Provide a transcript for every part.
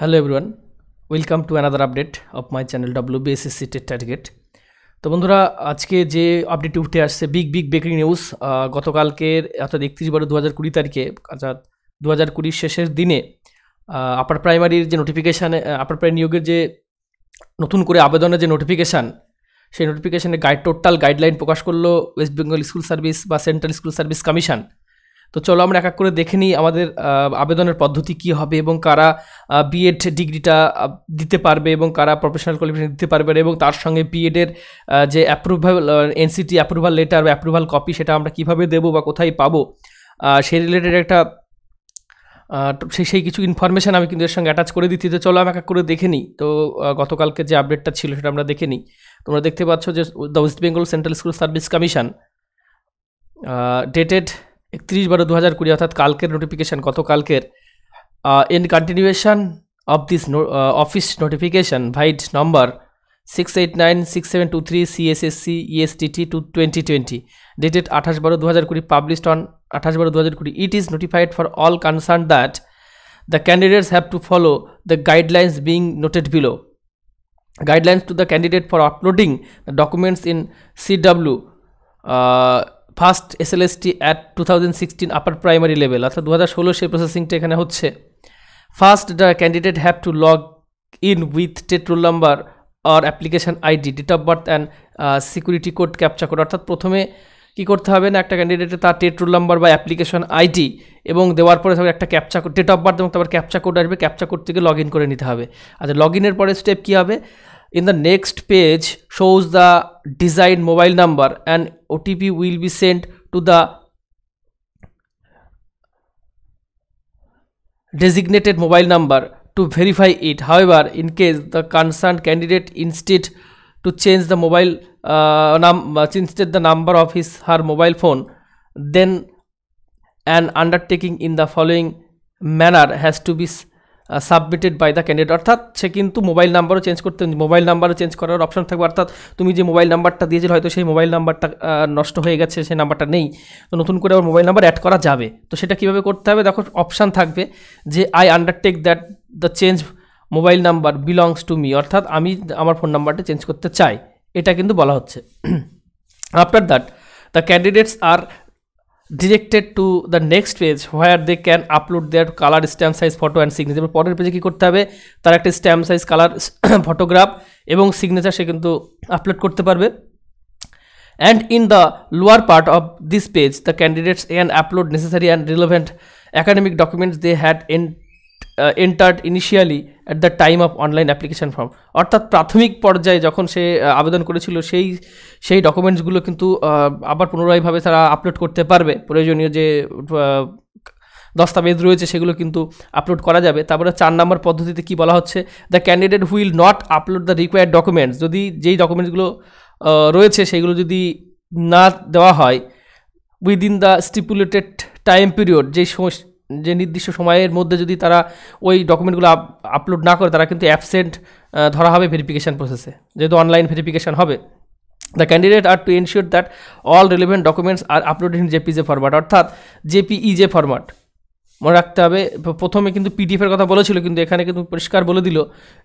hello everyone welcome to another update of my channel W BSSC TET target তো বন্ধুরা আজকে যে update উঠে আসছে বিগ বিগ ব্রেকিং নিউজ গতকালকের অর্থাৎ একত্রিশ বারো দু হাজার কুড়ি তারিখে অর্থাৎ দু হাজার কুড়ির শেষের দিনে আপার প্রাইমারির যে নোটিফিকেশান আপার প্রাইম নিয়োগের যে নতুন করে আবেদনের যে নোটিফিকেশান সেই নোটিফিকেশানে গাইড টোটাল গাইডলাইন প্রকাশ করলো ওয়েস্ট বেঙ্গল স্কুল সার্ভিস বা সেন্ট্রাল স্কুল সার্ভিস কমিশন তো চলো আমরা এক এক করে দেখে নিই আমাদের আবেদনের পদ্ধতি কি হবে এবং কারা বিএড ডিগ্রিটা দিতে পারবে এবং কারা প্রফেশনাল কোয়ালিফিকেশন দিতে পারবে এবং তার সঙ্গে বিএডের যে অ্যাপ্রুভাল এনসিটি অ্যাপ্রুভাল লেটার বা অ্যাপ্রুভাল কপি সেটা আমরা কিভাবে দেবো বা কোথায় পাবো সেই রিলেটেড একটা সেই সেই কিছু ইনফরমেশান আমি কিন্তু এর সঙ্গে অ্যাটাচ করে দিচ্ছি তো চলো আমি এক করে দেখে নিই তো গতকালকে যে আপডেটটা ছিল সেটা আমরা দেখে নিই তোমরা দেখতে পাচ্ছ যে the West Bengal central school service commission dated একত্রিশ বারো দু হাজার কুড়ি অর্থাৎ কালকের নোটিফিকেশান গতকালকের in continuation of this office notification vide number six eight nine six seven two three CSSC ESTT two twenty twenty dated আঠাশ বারো দু হাজার কুড়ি পাবলিশড অন আঠাশ বারো দু হাজার কুড়ি it is notified for all concern that the candidates have to follow the guidelines being noted below guidelines to the candidate for uploading the documents in CW first S L ST at two thousand sixteen upper primary level অর্থাৎ দু হাজার ষোলো সেই প্রসেসিংটা এখানে হচ্ছে first the candidate have to log in with TET roll number আর application ID date of birth and security code capture code অর্থাৎ প্রথমে কী করতে হবে না একটা ক্যান্ডিডেটে তার টেট রোল নাম্বার বা অ্যাপ্লিকেশন আইডি এবং দেওয়ার পরে একটা ক্যাপচা ডেট অফ বার্থ এবং তারপর ক্যাপচা কোড আসবে ক্যাপচা কোড থেকে লগ ইন করে নিতে হবে আচ্ছা লগ ইনের পরে স্টেপ কী হবে in the next page shows the desired mobile number and OTP will be sent to the designated mobile number to verify it however in case the concerned candidate instead to change the mobile uh, num uh, instead the number of his her mobile phone then an undertaking in the following manner has to be submitted by the candidate অর্থাৎ সে কিন্তু mobile নাম্বারও change করতে mobile নাম্বারও change করার option থাকবে অর্থাৎ তুমি যে মোবাইল নাম্বারটা দিয়েছিল হয়তো সেই মোবাইল নাম্বারটা নষ্ট হয়ে গেছে সেই নাম্বারটা নেই তো নতুন করে আবার মোবাইল নাম্বার অ্যাড করা যাবে তো সেটা কীভাবে করতে হবে দেখো অপশান থাকবে যে I undertake that the change mobile number belongs to me অর্থাৎ আমি আমার ফোন নাম্বারটা চেঞ্জ করতে চাই এটা কিন্তু বলা হচ্ছে after that the candidates are directed to the next page where they can upload their colour stamp size photo and signature পরের পেজে কী করতে হবে তার একটা স্ট্যাম্প সাইজ কালার ফটোগ্রাফ এবং সিগনেচার সে কিন্তু আপলোড করতে পারবে and in the lower part of this page the candidates and upload necessary and relevant academic documents they had an entered initially at the time of online application form অর্থাৎ প্রাথমিক পর্যায়ে যখন সে আবেদন করেছিল সেই সেই ডকুমেন্টসগুলো কিন্তু আবার পুনরায়ভাবে তারা আপলোড করতে পারবে প্রয়োজনীয় যে দস্তাবেজ রয়েছে সেগুলো কিন্তু আপলোড করা যাবে তারপরে চার নম্বর পদ্ধতিতে কি বলা হচ্ছে the candidate will not upload the required documents যদি যেই ডকুমেন্টসগুলো রয়েছে সেগুলো যদি না দেওয়া হয় within the stipulated time period যে যে নির্দিষ্ট সময়ের মধ্যে যদি তারা ওই ডকুমেন্টগুলো আপলোড না করে তারা কিন্তু অ্যাবসেন্ট ধরা হবে ভেরিফিকেশান প্রসেসে যেহেতু অনলাইন ভেরিফিকেশান হবে the candidate are to ensure that all relevant documents are uploaded in JPG format অর্থাৎ জেপিইজে ফরম্যাট e মনে রাখতে হবে প্রথমে কিন্তু পিডিএফের কথা বলেছিল কিন্তু এখানে কিন্তু পরিষ্কার বলে দিল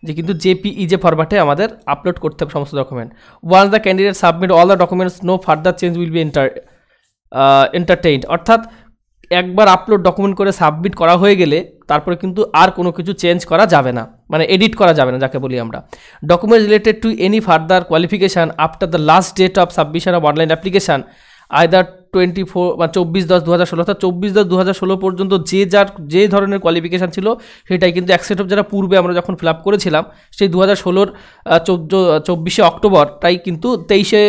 যে কিন্তু জেপিই যে ফরম্যাটে আমাদের আপলোড করতে হবে সমস্ত document once the candidate submit all the documents no further change will be enter entertained অর্থাৎ একবার আপলোড ডকুমেন্ট করে সাবমিট করা হয়ে গেলে তারপরে কিন্তু আর কোনো কিছু চেঞ্জ করা যাবে না মানে এডিট করা যাবে না যাকে বলি আমরা document related to any further qualification after the last date of submission of online application either twenty four বা চব্বিশ দশ দু হাজার ষোলো অর্থাৎ চব্বিশ দশ দু হাজার ষোলো পর্যন্ত যে যার যে ধরনের কোয়ালিফিকেশান ছিল সেটাই কিন্তু অ্যাকসেপ্ট সেট অফ যারা পূর্বে আমরা যখন ফিল আপ করেছিলাম সেই দু হাজার ষোলোর চব্বিশে অক্টোবর তাই কিন্তু তেইশে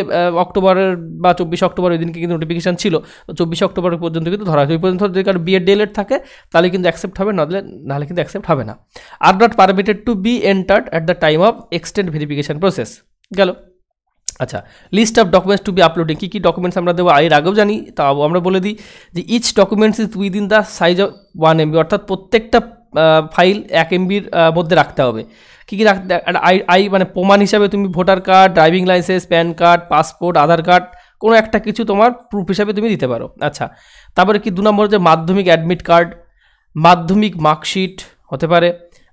অক্টোবরের বা চব্বিশে অক্টোবর ওই দিনকে কিন্তু নোটিফিকেশান ছিল চব্বিশে অক্টোবর পর্যন্ত কিন্তু ধরা হয় ওই পর্যন্ত যদি কারো বিএড ডেলেট থাকে তাহলে কিন্তু অ্যাকসেপ্ট হবে নাহলে নাহলে কিন্তু অ্যাকসেপ্ট হবে না are not permitted to be entered at the time of extend verification process গেল আচ্ছা list of documents to be uploading কী কী ডকুমেন্টস আমরা দেবো এর আগেও জানি তা আমরা বলে দিই যে each documents is within the size of one MB অর্থাৎ প্রত্যেকটা ফাইল এক এমবির মধ্যে রাখতে হবে কী কী রাখতে আই আই মানে প্রমাণ হিসাবে তুমি voter card driving licence PAN card passport Aadhaar card কোনো একটা কিছু তোমার প্রুফ হিসাবে তুমি দিতে পারো আচ্ছা তারপরে কি দু নম্বর হচ্ছে মাধ্যমিক অ্যাডমিট কার্ড মাধ্যমিক মার্কশিট হতে পারে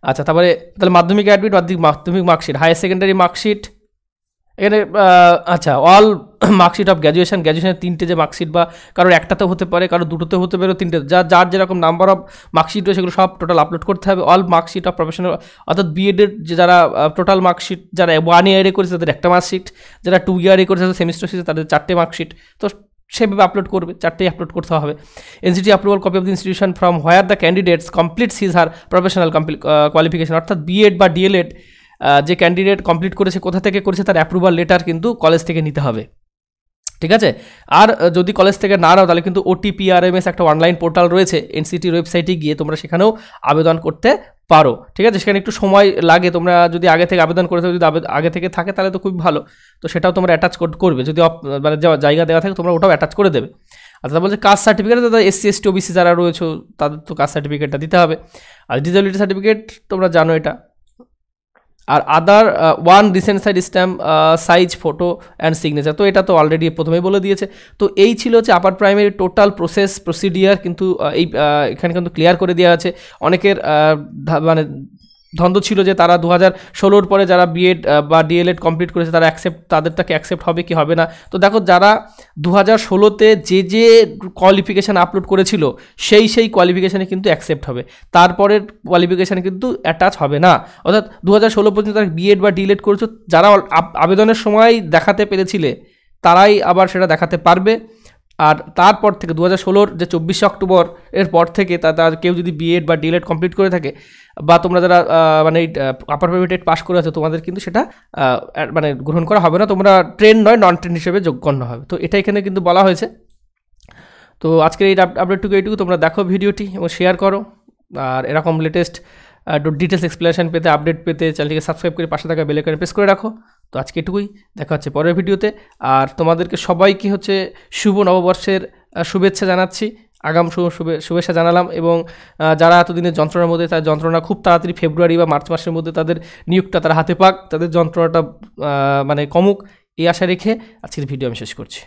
আচ্ছা তারপরে তাহলে মাধ্যমিক অ্যাডমিট মাধ্যমিক মাধ্যমিক মার্কশিট হায়ার সেকেন্ডারি মার্কশিট এখানে আচ্ছা অল মার্কশিট অফ গ্র্যাজুয়েশন গ্র্যাজুয়েশনের তিনটে যে মার্কশিট বা কারোর একটাতে হতে পারে কারো দুটোতে হতে পারে তিনটে যা যার যেরকম নাম্বার অফ মার্কশিট রয়েছে সেগুলো সব টোটাল আপলোড করতে হবে অল মার্কশিট অফ প্রফেশনাল অর্থাৎ বিএডের যে যারা টোটাল মার্কশিট যারা ওয়ান ইয়ারে করেছে তাদের একটা মার্কশিট যারা টু ইয়ারে করেছে তাদের সেমিস্টার শেষে তাদের চারটে মার্কশিট তো সেভাবে আপলোড করবে চারটেই আপলোড করতে হবে NCT approval copy of the institution from where the candidates completes his her professional qualification অর্থাৎ বিএড বা ডিএলএড যে ক্যান্ডিডেট কমপ্লিট করেছে কোথা থেকে করেছে তার অ্যাপ্রুভাল লেটার কিন্তু কলেজ থেকে নিতে হবে ঠিক আছে আর যদি কলেজ থেকে না নাও তাহলে কিন্তু ওটিপি আর এম এস একটা অনলাইন পোর্টাল রয়েছে এনসিটির ওয়েবসাইটে গিয়ে তোমরা সেখানেও আবেদন করতে পারো ঠিক আছে সেখানে একটু সময় লাগে তোমরা যদি আগে থেকে আবেদন করে থাকো যদি আগে থেকে থাকে তাহলে তো খুব ভালো তো সেটাও তোমরা অ্যাটাচ করবে যদি মানে জায়গা দেওয়া থাকে তোমরা ওটাও অ্যাটাচ করে দেবে আর তারা বলছে কাস্ট সার্টিফিকেট দাদা এসসি এসটি ওবিসি যারা রয়েছে তাদের তো কাস্ট সার্টিফিকেটটা দিতে হবে আর ডিজেবিলিটি সার্টিফিকেট তোমরা জানো এটা আর other one recent side stamp size photo and signature তো এটা তো অলরেডি প্রথমেই বলে দিয়েছে তো এই ছিল হচ্ছে upper primary total process procedure কিন্তু uh, এই uh, এখানে কিন্তু ক্লিয়ার করে দেওয়া আছে অনেকের uh, মানে ধন্দ ছিল যে তারা দু হাজার ষোলোর পরে যারা বিএড বা ডিএলএড কমপ্লিট করেছে তারা অ্যাকসেপ্ট তাদেরটাকে অ্যাকসেপ্ট হবে কি হবে না তো দেখো যারা দু হাজার ষোলোতে যে যে কোয়ালিফিকেশান আপলোড করেছিল সেই সেই কোয়ালিফিকেশানে কিন্তু অ্যাকসেপ্ট হবে তারপরের কোয়ালিফিকেশানে কিন্তু অ্যাটাচ হবে না অর্থাৎ দু হাজার ষোলো পর্যন্ত তারা বিএড বা ডিএলএড করেছো যারা আবেদনের সময় দেখাতে পেরেছিলে তারাই আবার সেটা দেখাতে পারবে আর তারপর থেকে দু হাজার ষোলোর যে চব্বিশে অক্টোবর এর পর থেকে তা তার কেউ যদি বিএড বা ডিএলএড কমপ্লিট করে থাকে বা তোমরা যারা মানে আপার প্রাইভেটেড পাস করে আছো তোমাদের কিন্তু সেটা মানে গ্রহণ করা হবে না তোমরা ট্রেন নয় নন ট্রেন হিসেবে গণ্য হবে তো এটা এখানে কিন্তু বলা হয়েছে তো আজকের এই আপডেটটুকু এইটুকু তোমরা দেখো ভিডিওটি এবং শেয়ার করো আর এরকম লেটেস্ট ডিটেলস এক্সপ্লেনেশন পেতে আপডেট পেতে চ্যানেলটিকে সাবস্ক্রাইব করে পাশে থাকা বেলেকানে প্রেস করে রাখো তো আজকে এটুকুই দেখা হচ্ছে পরের ভিডিওতে আর তোমাদেরকে সবাইকে হচ্ছে শুভ নববর্ষের শুভেচ্ছা জানাচ্ছি আগাম শুভেচ্ছা জানালাম এবং যারা এতদিনের যন্ত্রণার মধ্যে তার যন্ত্রণা খুব তাড়াতাড়ি ফেব্রুয়ারি বা মার্চ মাসের মধ্যে তাদের নিয়োগটা তারা হাতে পাক তাদের যন্ত্রণাটা মানে কমুক এই আশা রেখে আজকের ভিডিও আমি শেষ করছি